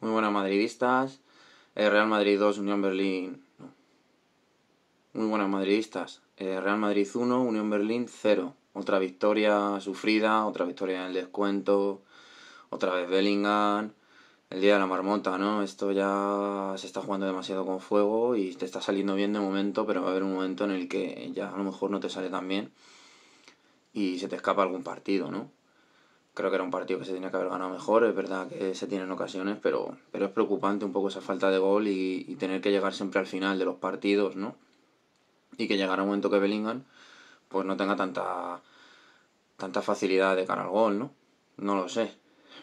Muy buenas madridistas. Eh, Real Madrid 2, Unión Berlín. Muy buenas madridistas. Eh, Real Madrid 1, Unión Berlín 0. Otra victoria sufrida, otra victoria en el descuento. Otra vez Bellingham. El día de la marmota, ¿no? Esto ya se está jugando demasiado con fuego y te está saliendo bien de momento, pero va a haber un momento en el que ya a lo mejor no te sale tan bien y se te escapa algún partido, ¿no? creo que era un partido que se tenía que haber ganado mejor. Es verdad que se tienen ocasiones, pero, pero es preocupante un poco esa falta de gol y, tener que llegar siempre al final de los partidos, ¿no? Y que llegara un momento que Bellingham pues no tenga tanta, tanta facilidad de cara al gol, ¿no? No lo sé,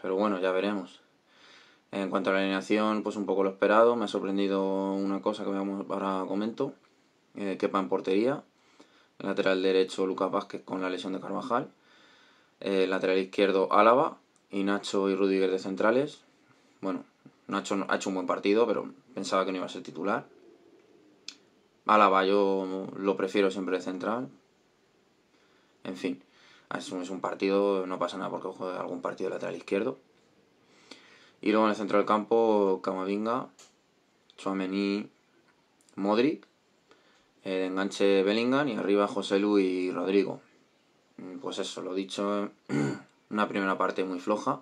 pero bueno, ya veremos. En cuanto a la alineación, pues un poco lo esperado. Me ha sorprendido una cosa que ahora comento. Eh, Kepa en portería. lateral derecho, Lucas Vázquez con la lesión de Carvajal. Eh, lateral izquierdo Álava y Nacho y Rudiger de centrales. Bueno, Nacho ha hecho un buen partido, pero pensaba que no iba a ser titular. Álava yo lo prefiero siempre de central. En fin, es un partido, no pasa nada porque juega algún partido de lateral izquierdo. Y luego en el centro del campo, Camavinga, Chouameni, Modric, el eh, enganche Bellingham y arriba José Luis y Rodrigo. Mm, pues eso, lo dicho, una primera parte muy floja.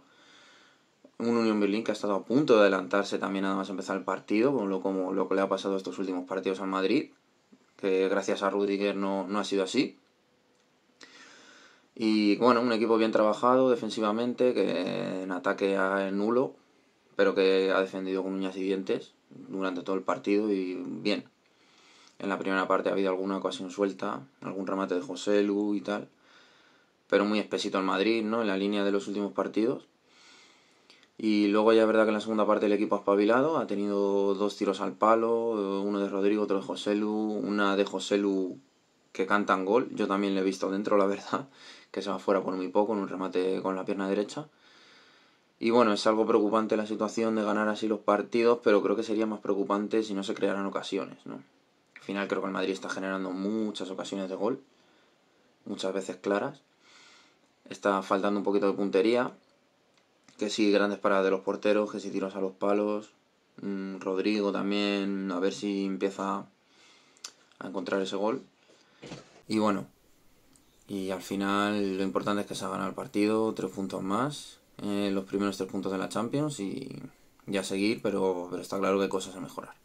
Un Unión Berlín que ha estado a punto de adelantarse también nada más empezar el partido, como lo, que le ha pasado a estos últimos partidos al Madrid, que gracias a Rudiger no, no ha sido así. Y bueno, un equipo bien trabajado defensivamente, que en ataque a nulo, pero que ha defendido con uñas y dientes durante todo el partido y bien. En la primera parte ha habido alguna ocasión suelta, algún remate de José Lu y tal pero muy espesito el Madrid, ¿no? En la línea de los últimos partidos. Y luego ya es verdad que en la segunda parte el equipo ha espabilado, ha tenido dos tiros al palo, uno de Rodrigo, otro de Joselu, una de Joselu que cantan gol, yo también le he visto dentro, la verdad, que se va fuera por muy poco en un remate con la pierna derecha. Y bueno, es algo preocupante la situación de ganar así los partidos, pero creo que sería más preocupante si no se crearan ocasiones, Al final creo que el Madrid está generando muchas ocasiones de gol, muchas veces claras está faltando un poquito de puntería. Que sí, grandes paradas de los porteros, que si tiros a los palos. Mm, Rodrigo también, a ver si empieza a encontrar ese gol. Y bueno, y al final lo importante es que se ha ganado el partido, tres puntos más, eh, los primeros tres puntos de la Champions y ya seguir, pero, pero está claro que hay cosas a mejorar.